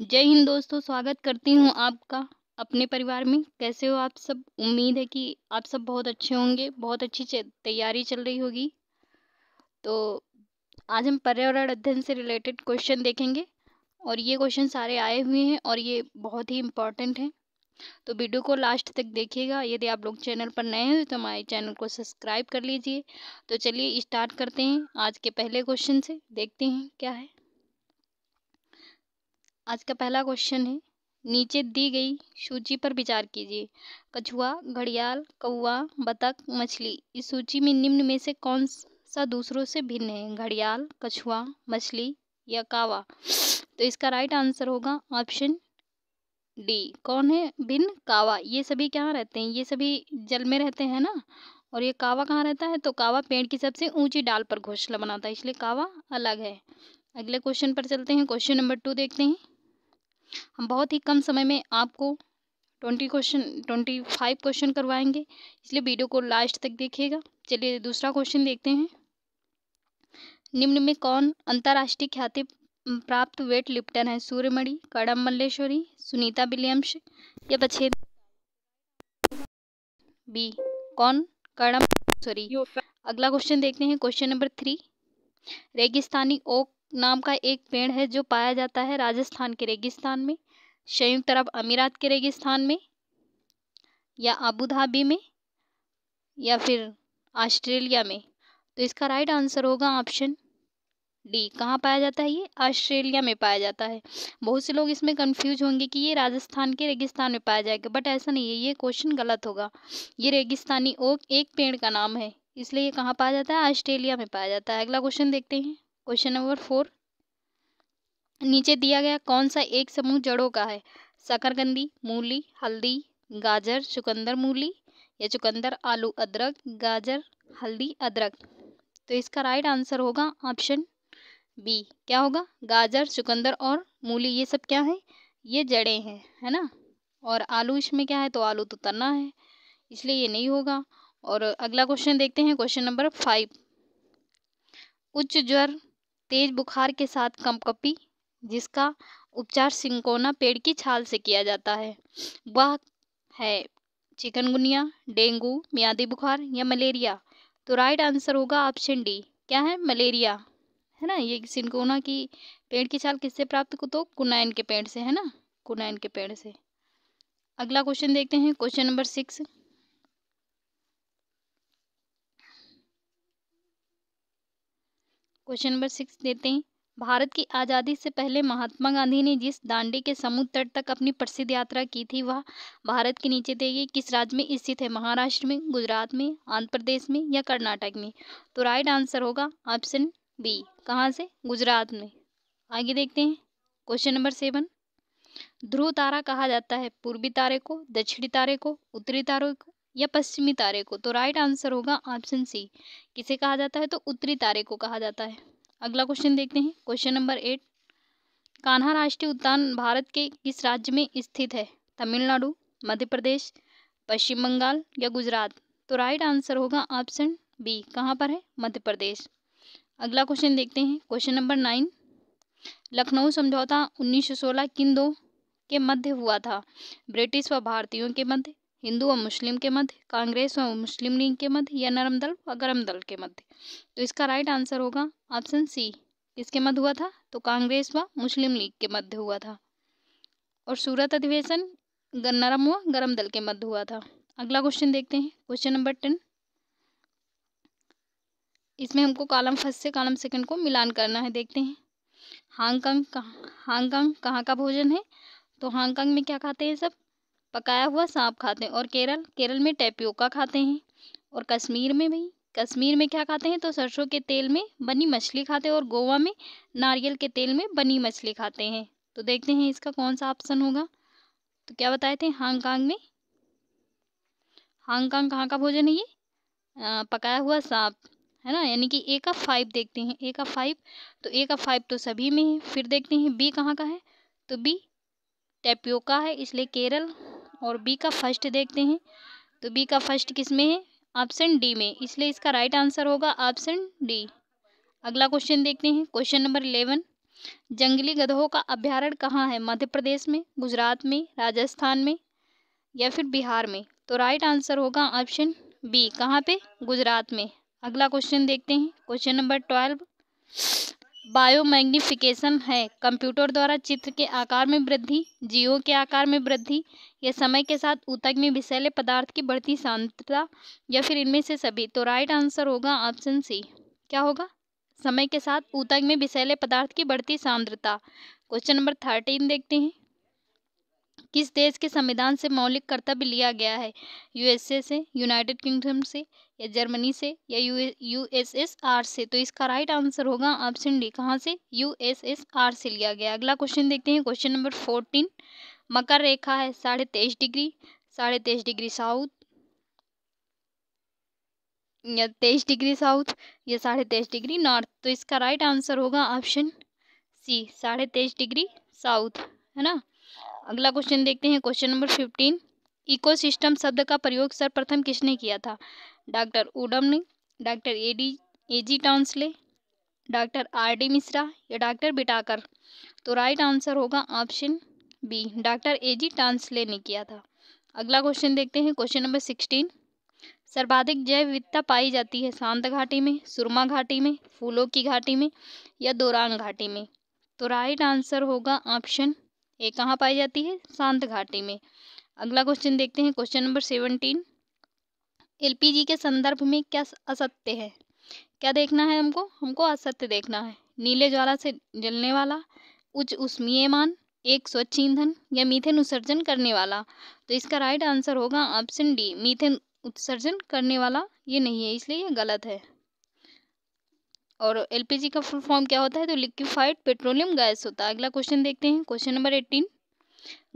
जय हिंद दोस्तों स्वागत करती हूँ आपका अपने परिवार में कैसे हो आप सब उम्मीद है कि आप सब बहुत अच्छे होंगे बहुत अच्छी तैयारी चल रही होगी तो आज हम पर्यावरण अध्ययन से रिलेटेड क्वेश्चन देखेंगे और ये क्वेश्चन सारे आए हुए हैं और ये बहुत ही इम्पॉर्टेंट हैं तो वीडियो को लास्ट तक देखिएगा यदि आप लोग चैनल पर नए हैं तो हमारे चैनल को सब्सक्राइब कर लीजिए तो चलिए स्टार्ट करते हैं आज के पहले क्वेश्चन से देखते हैं क्या है आज का पहला क्वेश्चन है नीचे दी गई सूची पर विचार कीजिए कछुआ घड़ियाल कौआ बतख मछली इस सूची में निम्न में से कौन सा दूसरों से भिन्न है घड़ियाल कछुआ मछली या कावा तो इसका राइट आंसर होगा ऑप्शन डी कौन है भिन्न कावा ये सभी क्या रहते हैं ये सभी जल में रहते हैं ना और ये कावा कहाँ रहता है तो कावा पेड़ की सबसे ऊंची डाल पर घोंसला बनाता है इसलिए कावा अलग है अगले क्वेश्चन पर चलते हैं क्वेश्चन नंबर टू देखते हैं हम बहुत ही कम समय में आपको twenty question twenty five question करवाएंगे इसलिए वीडियो को लास्ट तक देखिएगा चलिए दूसरा क्वेश्चन देखते हैं निम्न में कौन अंतर्राष्ट्रीय ख्याति प्राप्त वेट लिप्टन है सूर्यमणि कड़म मल्लेश्वरी सुनीता विलियम्स या बछेद बी कौन कड़म सॉरी अगला क्वेश्चन देखते हैं क्वेश्चन नंबर थ्री रेगिस्तानी ओक नाम का एक पेड़ है जो पाया जाता है राजस्थान के रेगिस्तान में संयुक्त अरब अमीरात के रेगिस्तान में या अबू धाबी में या फिर ऑस्ट्रेलिया में तो इसका राइट आंसर होगा ऑप्शन डी कहाँ पाया जाता है ये ऑस्ट्रेलिया में पाया जाता है बहुत से लोग इसमें कंफ्यूज होंगे कि ये राजस्थान के रेगिस्तान में पाया जाएगा बट ऐसा नहीं है ये क्वेश्चन गलत होगा ये रेगिस्तानी ओक एक पेड़ का नाम है इसलिए ये कहाँ पाया जाता है ऑस्ट्रेलिया में पाया जाता है अगला क्वेश्चन देखते हैं क्वेश्चन नंबर फोर नीचे दिया गया कौन सा एक समूह जड़ों का है शकरकंदी मूली हल्दी गाजर चुकंदर मूली या चुकंदर आलू अदरक गाजर हल्दी अदरक तो इसका राइट आंसर होगा ऑप्शन बी क्या होगा गाजर चुकंदर और मूली ये सब क्या है ये जड़ें हैं है ना और आलू इसमें क्या है तो आलू तो तना है इसलिए ये नहीं होगा और अगला क्वेश्चन देखते हैं क्वेश्चन नंबर फाइव उच्च ज्वर तेज बुखार के साथ कंपकपी जिसका उपचार सिंकोना पेड़ की छाल से किया जाता है वह है चिकनगुनिया डेंगू मियादी बुखार या मलेरिया तो राइट आंसर होगा ऑप्शन डी क्या है मलेरिया है ना ये सिंकोना की पेड़ की छाल किससे प्राप्त को तो कुनाइन के पेड़ से है ना कुनाइन के पेड़ से अगला क्वेश्चन देखते हैं question number six question number six देते हैं भारत की आज़ादी से पहले महात्मा गांधी ने जिस दांडी के समुद्र तट तक अपनी प्रसिद्ध यात्रा की थी वह भारत के नीचे दिए किस राज्य में स्थित है महाराष्ट्र में गुजरात में आंध्र प्रदेश में या कर्नाटक में तो राइट आंसर होगा ऑप्शन बी कहाँ से गुजरात में आगे देखते हैं क्वेश्चन नंबर सेवन ध्रुव तारा कहा जाता है पूर्वी तारे को दक्षिणी तारे को उत्तरी तारे को या पश्चिमी तारे को तो राइट आंसर होगा ऑप्शन सी किसे कहा जाता है तो उत्तरी तारे को कहा जाता है अगला क्वेश्चन देखते हैं क्वेश्चन नंबर एट कान्हा राष्ट्रीय उद्यान भारत के किस राज्य में स्थित है तमिलनाडु मध्य प्रदेश पश्चिम बंगाल या गुजरात तो राइट आंसर होगा ऑप्शन बी कहाँ पर है मध्य प्रदेश अगला क्वेश्चन देखते हैं क्वेश्चन नंबर नाइन लखनऊ समझौता 1916 किन दो के मध्य हुआ था ब्रिटिश व भारतीयों के मध्य हिंदू व मुस्लिम के मध्य कांग्रेस व मुस्लिम लीग के मध्य या नरम दल व गर्म दल के मध्य तो इसका राइट आंसर होगा ऑप्शन सी किसके मध्य हुआ था तो कांग्रेस व मुस्लिम लीग के मध्य हुआ था और सूरत अधिवेशन नरम व गर्म दल के मध्य हुआ था अगला क्वेश्चन देखते हैं क्वेश्चन नंबर टेन इसमें हमको कॉलम फर्स्ट से कॉलम सेकंड को मिलान करना है देखते हैं हांगकॉन्ग हांगकॉन्ग कहाँ का भोजन है तो हांगकॉन्ग में क्या खाते हैं सब पकाया हुआ सांप खाते हैं और केरल केरल में टेपियोका खाते हैं और कश्मीर में भी कश्मीर में क्या खाते हैं तो सरसों के तेल में बनी मछली खाते हैं और गोवा में नारियल के तेल में बनी मछली खाते हैं तो देखते हैं इसका कौन सा ऑप्शन होगा तो क्या बताए थे हांगकांग में हांगकांग कहाँ का भोजन है ये पकाया हुआ सांप है ना यानी कि ए का फाइव देखते हैं ए का फाइव तो ए का फाइव तो सभी में है फिर देखते हैं बी कहाँ का है तो बी टेपियोका है इसलिए केरल और बी का फर्स्ट देखते हैं तो बी का फर्स्ट किस में है ऑप्शन डी में इसलिए इसका राइट आंसर होगा ऑप्शन डी अगला क्वेश्चन देखते हैं क्वेश्चन नंबर इलेवन जंगली गधों का अभ्यारण्य कहाँ है मध्य प्रदेश में गुजरात में राजस्थान में या फिर बिहार में तो राइट आंसर होगा ऑप्शन बी कहाँ पे गुजरात में अगला क्वेश्चन देखते हैं क्वेश्चन नंबर ट्वेल्व बायोमैग्निफिकेशन है कंप्यूटर द्वारा चित्र के आकार में वृद्धि जीवों के आकार में वृद्धि या समय के साथ ऊतक में विषैले पदार्थ की बढ़ती सांद्रता या फिर इनमें से सभी तो राइट आंसर होगा ऑप्शन सी क्या होगा समय के साथ ऊतक में विषैले पदार्थ की बढ़ती सांद्रता क्वेश्चन नंबर थर्टीन देखते हैं किस देश के संविधान से मौलिक कर्तव्य लिया गया है यूएसए से यूनाइटेड किंगडम से या जर्मनी से या यू यूएसएसआर से तो इसका राइट आंसर होगा ऑप्शन डी कहाँ से यूएसएसआर से लिया गया अगला क्वेश्चन देखते हैं क्वेश्चन नंबर फोर्टीन मकर रेखा है साढ़े तेईस डिग्री साढ़े तेईस डिग्री साउथ या तेईस डिग्री साउथ या साढ़े तेईस डिग्री नॉर्थ तो इसका राइट आंसर होगा ऑप्शन सी साढ़े तेईस डिग्री साउथ है ना अगला क्वेश्चन देखते हैं क्वेश्चन नंबर फिफ्टीन इकोसिस्टम शब्द का प्रयोग सर्वप्रथम किसने किया था डॉक्टर उडम ने doctor A D A G Tansley doctor R D Mishra या डॉक्टर बिटाकर तो राइट आंसर होगा option B doctor A G Tansley ने किया था अगला क्वेश्चन देखते हैं क्वेश्चन नंबर सिक्सटीन सर्वाधिक जैव विविधता पाई जाती है शांत घाटी में सुरमा घाटी में फूलों की घाटी में या दौरान घाटी में तो राइट आंसर होगा ऑप्शन ए कहाँ पाई जाती है शांत घाटी में अगला क्वेश्चन देखते हैं क्वेश्चन नंबर सेवनटीन एलपीजी के संदर्भ में क्या असत्य है क्या देखना है हमको हमको असत्य देखना है नीले ज्वाला से जलने वाला उच्च उष्मीयमान एक स्वच्छ ईंधन या मीथेन उत्सर्जन करने वाला तो इसका राइट आंसर होगा ऑप्शन डी मीथेन उत्सर्जन करने वाला ये नहीं है इसलिए ये गलत है और एलपीजी का फुल फॉर्म क्या होता है तो लिक्विफाइड पेट्रोलियम गैस होता है अगला क्वेश्चन देखते हैं क्वेश्चन नंबर एट्टीन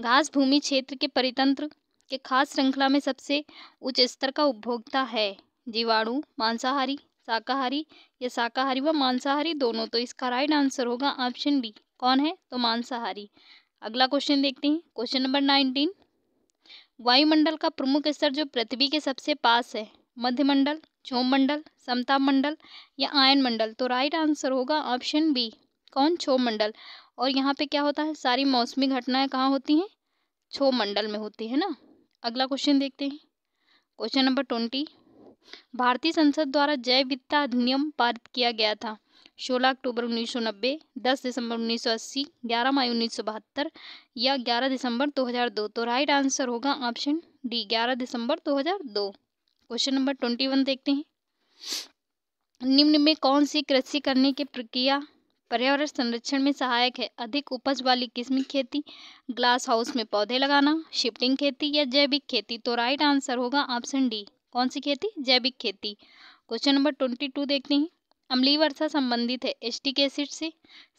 घास भूमि क्षेत्र के परितंत्र के खास श्रृंखला में सबसे उच्च स्तर का उपभोक्ता है जीवाणु मांसाहारी शाकाहारी या शाकाहारी व मांसाहारी दोनों तो इसका राइट आंसर होगा ऑप्शन बी कौन है तो मांसाहारी अगला क्वेश्चन देखते हैं क्वेश्चन नंबर नाइनटीन वायुमंडल का प्रमुख स्तर जो पृथ्वी के सबसे पास है मध्यमंडल क्षोभ मंडल समता मंडल या आयन मंडल तो राइट आंसर होगा ऑप्शन बी कौन क्षोभ मंडल और यहाँ पे क्या होता है सारी मौसमी घटनाएं कहाँ होती हैं छो मंडल में होती है ना अगला क्वेश्चन देखते हैं क्वेश्चन नंबर ट्वेंटी भारतीय संसद द्वारा जैव वित्ता अधिनियम पारित किया गया था 16 अक्टूबर 1990, 10 दिसंबर 1980, 11 मई 1972 या 11 दिसंबर 2002 तो राइट आंसर होगा ऑप्शन डी 11 दिसंबर 2002 क्वेश्चन नंबर 21 देखते हैं निम्न में कौन सी कृषि करने की प्रक्रिया पर्यावरण संरक्षण में सहायक है अधिक उपज वाली किस्म खेती ग्लास हाउस में पौधे लगाना शिफ्टिंग खेती या जैविक खेती तो राइट आंसर होगा ऑप्शन डी कौन सी खेती जैविक खेती क्वेश्चन नंबर ट्वेंटी टू देखते हैं अम्लीय वर्षा संबंधित है एस्टिक एसिड से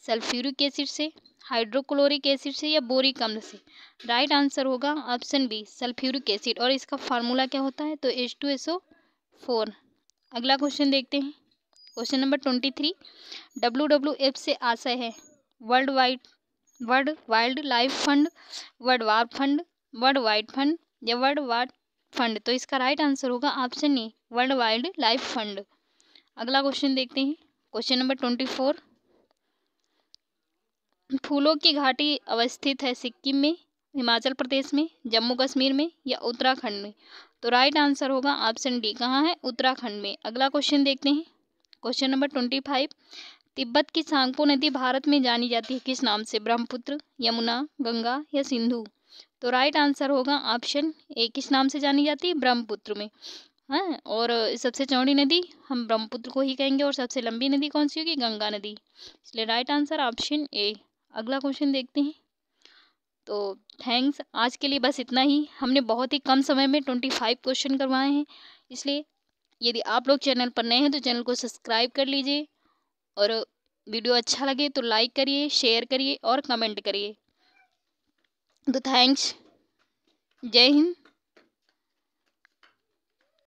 सल्फ्यूरिक एसिड से हाइड्रोक्लोरिक एसिड से या बोरिक अम्ल से राइट आंसर होगा ऑप्शन बी सल्फ्यूरिक एसिड और इसका फार्मूला क्या होता है तो H two S O four अगला क्वेश्चन देखते हैं question number twenty three W W F से आशय है world wide world wildlife fund world war fund world wide fund या वर्ल्ड वार फंड तो इसका राइट आंसर होगा option A world wildlife fund अगला क्वेश्चन देखते हैं क्वेश्चन नंबर ट्वेंटी फोर फूलों की घाटी अवस्थित है सिक्किम में हिमाचल प्रदेश में जम्मू कश्मीर में या उत्तराखंड में तो राइट आंसर होगा ऑप्शन डी कहाँ है उत्तराखंड में अगला क्वेश्चन देखते हैं question number twenty five Tibet की सांगपो नदी भारत में जानी जाती है किस नाम से ब्रह्मपुत्र यमुना गंगा या सिंधु तो राइट आंसर होगा ऑप्शन ए किस नाम से जानी जाती है ब्रह्मपुत्र में है हाँ, और सबसे चौड़ी नदी हम ब्रह्मपुत्र को ही कहेंगे और सबसे लंबी नदी कौन सी होगी गंगा नदी इसलिए राइट आंसर ऑप्शन ए अगला क्वेश्चन देखते हैं तो थैंक्स आज के लिए बस इतना ही हमने बहुत ही कम समय में ट्वेंटी फाइव क्वेश्चन करवाए हैं इसलिए यदि आप लोग चैनल पर नए हैं तो चैनल को सब्सक्राइब कर लीजिए और वीडियो अच्छा लगे तो लाइक करिए शेयर करिए और कमेंट करिए तो थैंक्स जय हिंद